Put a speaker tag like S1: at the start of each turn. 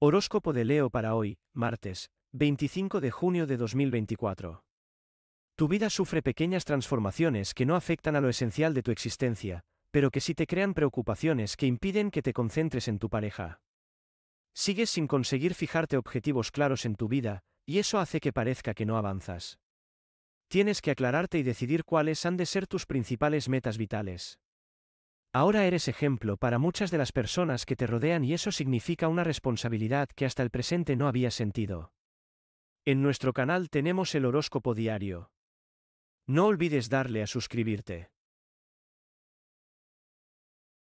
S1: Horóscopo de Leo para hoy, martes, 25 de junio de 2024. Tu vida sufre pequeñas transformaciones que no afectan a lo esencial de tu existencia, pero que sí te crean preocupaciones que impiden que te concentres en tu pareja. Sigues sin conseguir fijarte objetivos claros en tu vida, y eso hace que parezca que no avanzas. Tienes que aclararte y decidir cuáles han de ser tus principales metas vitales. Ahora eres ejemplo para muchas de las personas que te rodean y eso significa una responsabilidad que hasta el presente no había sentido. En nuestro canal tenemos el horóscopo diario. No olvides darle a suscribirte.